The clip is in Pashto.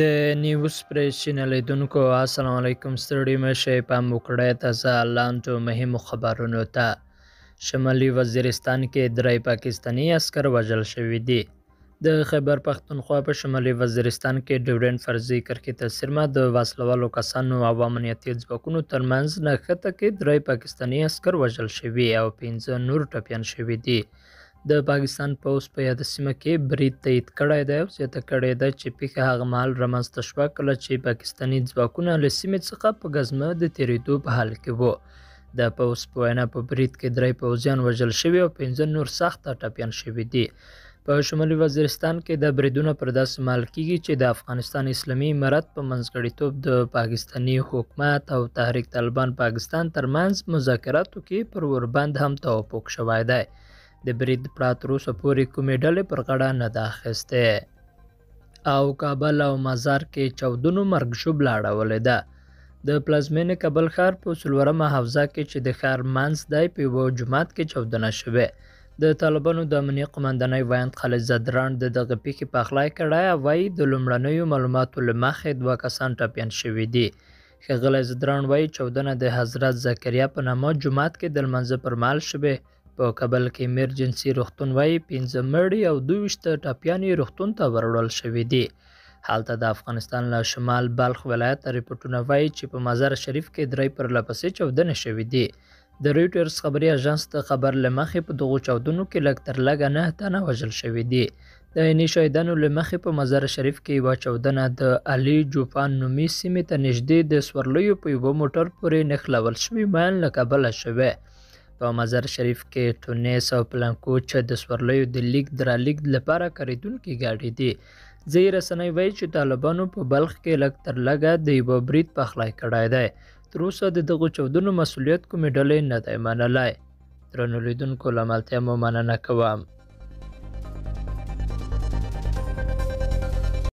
د نیوز پرېشین لیدونکو السلام علیکم ستړي مشه پام وکړی تازه لاندو مهمو خبرونو ته شمالي وزیرستان کې درې پاکستانی عسكر وژل شوي دي د خیبر پختونخوا په شمالي وزیرستان کې ډیورنډ فرضي کرکې تاثیر ما د واسلوالو کسانو او امنیتي ځواکونو ترمنځ نښته کې درې پاکستانی عسكر وژل شوي او پنځه نور ټپیان شوي دي د پاکستان پوز په یاده سیمه کې برید تایید کړی دی او زیاته کړې ده چې پیښه هغه مهال رامنځته شوه کله چې پاکستانی ځواکونه له سیمې څخه په ګزمه د تېرېدو په حال کې وو د پوز په وینا په برید کې درې پوځیان وژل شوي او پنځه نور سخت ټپیان شوي دي په شمالي وزیرستان کې د بریدونو پر داسې مال کېږي چې د افغانستان اسلامي امارت په منځګړیتوب د پاکستانی حکومت او تحریک طالبان پاکستان ترمنځ مذاکراتو کې پر وربند هم توافق شوی دی د برید پرات روسو پورې کومې ډلې پر غاړه نه ده اخیستې او کابل او مزار کې چودونو مرګ شو بلاړولې ده د پلازمینې کابل ښار په سلورمه حوزه کې چې د ښار منځ دی په یوه جومات کې چودنه شوې د طالبانو د امنیه قمندانۍ ویاند خالد زدران د دغه پیښې پخلی کړی وایي د لومړنیو معلوماتو له مخې دوه کسان ټپیان شوي دي ښاغلی زدران وایي چاودنه د حضرت زکریا په نامه جومات کې د لمانځه پر مهال شوې په کابل کې ایمرجنسي روغتون وای 15 مړي او 22 ټاپیانې روغتون ته ورول شوې دي حالته د افغانستان له شمال بلخ ولایت ریپورتونه وایي چې په مزار شریف کې درې پر لپسې چودنه شوې دي د ریوټرز خبري اژانس ته خبر لمخې په دغو چودنو کې لږ تر لږه نه تنه وژل شوې دي د عیني شاهدانو لمخې په مزار شریف کې یوه چودنه د علي جوپان نومي سیمې ته نږدې د سورلیو په یوه موټر پورې نښلول شوي مین له کابله شوې په مزار شریف کې ټونیس او پلانکوچ د سورلیو د لیگ درالګ لپاره کاریدونکي گاډي دي ځې رسنۍ وایي چې طالبانو په بلخ کې لګ تر لګه د یو برید پخلای کړای دی تر اوسه د دغه چودنو مسولیت کومې ډلې نه دی منلای ترنو لیدونکو لاملتیا مو مننه کوم